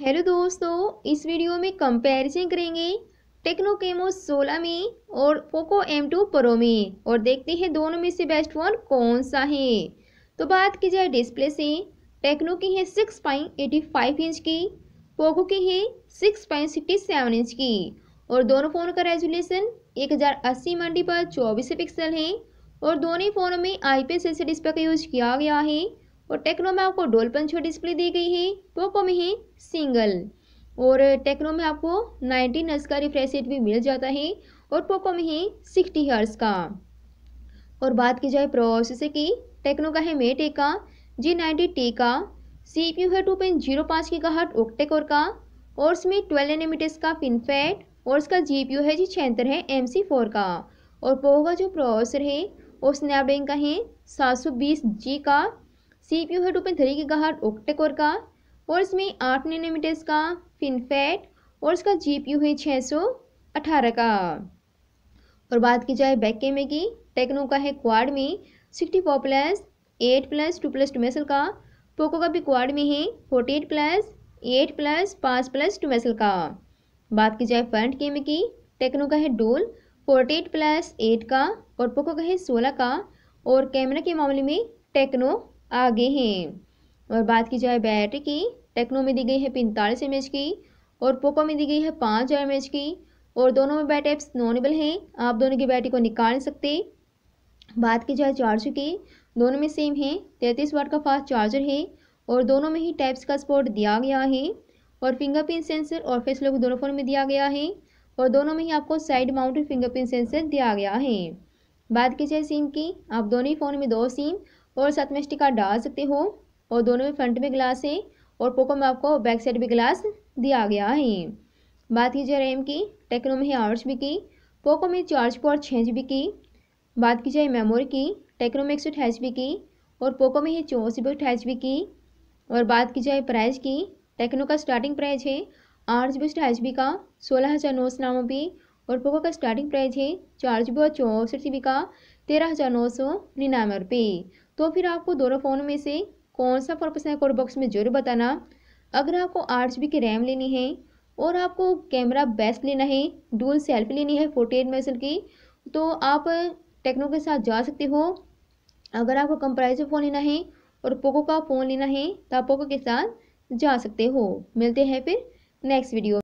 hello दोस्तों इस video में कंपैरिजन करेंगे टेक्नो केमो सोलह में और पोको एम टू प्रो में और देखते हैं दोनों में से बेस्ट फोन कौन सा है तो बात की जाए डिस्प्ले से टेक्नो की है six point eighty five inch की पोको की है six point sixty seven inch की और दोनों फ़ोन का रेजुलेशन एक हज़ार अस्सी मंडी पर चौबीस पिक्सल है और दोनों फ़ोनों में I P S L C display का यूज़ किया गया है और टेक्नो में आपको डोल पंचो डिस्प्ले दी गई है पोको में है सिंगल और टेक्नो में आपको 19 हर्स का रिफ्रेश रेट भी मिल जाता है और पोको में ही सिक्सटी हर्स का और बात की जाए प्रोसेसर की टेक्नो का है मेट का जी नाइन्टी टी का सी पी यू है टू पॉइंट जीरो पाँच की का हट ओक्टेकोर का और उसमें ट्वेल्व एनिमीटर्स का फिनफेट और उसका जी पी यू है जी छहत्तर है एम सी फोर का और पोको का जो प्रोसेसर है वो स्नैपड्रैगन का है सात सौ बीस जी का सी पी यू है टू पॉइंट थ्री के ओक्टे कोर का और इसमें आठ नैनोमीटर्स का फिनफेट और इसका जी पी यू है छः सौ अठारह का और बात की जाए बैक कैमरे की टेक्नो का है क्वाड में sixty four plus eight plus two plus two टूमेसल का पोको का भी क्वाड में है forty eight plus eight plus पाँच प्लस टू टूमेसल का बात की जाए फ्रंट कैमरे की टेक्नो का है डोल फोर्टी एट प्लस एट का और पोको का है सोलह का और कैमरा के मामले में टेक्नो आगे हैं और बात की जाए बैट की टेक्नो में दी गई है पैंतालीस एम की और पोको में दी गई है पाँच एम की और दोनों में बैट एप्स नॉनेबल हैं आप दोनों की बैटरी को निकाल नहीं सकते बात की जाए चार्जर की दोनों में सेम है तैंतीस वाट का फास्ट चार्जर है और दोनों में ही टैप्स का सपोर्ट दिया गया है और फिंगरप्रिंट सेंसर और फेस दोनों फ़ोन में दिया गया है और दोनों में ही आपको साइड माउंटेड फिंगरप्रिंट सेंसर दिया गया है बात की जाए सिम की आप दोनों ही फ़ोन में दो सिम और साथ में स्टिकार डाल सकते हो और दोनों में फ्रंट में ग्लास है और पोको में आपको बैक साइड भी ग्लास दिया गया है बात कीजिए रैम की टेक्नो में है आठ जी की पोको में चार जी और छः जी की बात की जाए मेमोरी की टेक्नो में एक सौ अठाईस जी की और पोको में है चौंसी बी अठाईस जी की और बात की जाए प्राइस की टेक्नो का स्टार्टिंग प्राइस है आठ जी बी अठाईस जी का सोलह हज़ार नौ सौ निन्यानवे और पोको का स्टार्टिंग प्राइस है चार जी बी और चौंसठ जी बी का तेरह हज़ार नौ सौ निन्यानवे रुपये तो फिर आपको दोनों फ़ोन में से कौन सा पर्पस है कोड बॉक्स में जरूर बताना अगर आपको आठ जी की रैम लेनी है और आपको कैमरा बेस्ट लेना है डुअल सेल्फी लेनी है फोर्टी एट मेगा की तो आप टेक्नो के साथ जा सकते हो अगर आपको कंप्राइज फ़ोन लेना है और पोको का फ़ोन लेना है तो आप पोको के साथ जा सकते हो मिलते हैं फिर नेक्स्ट वीडियो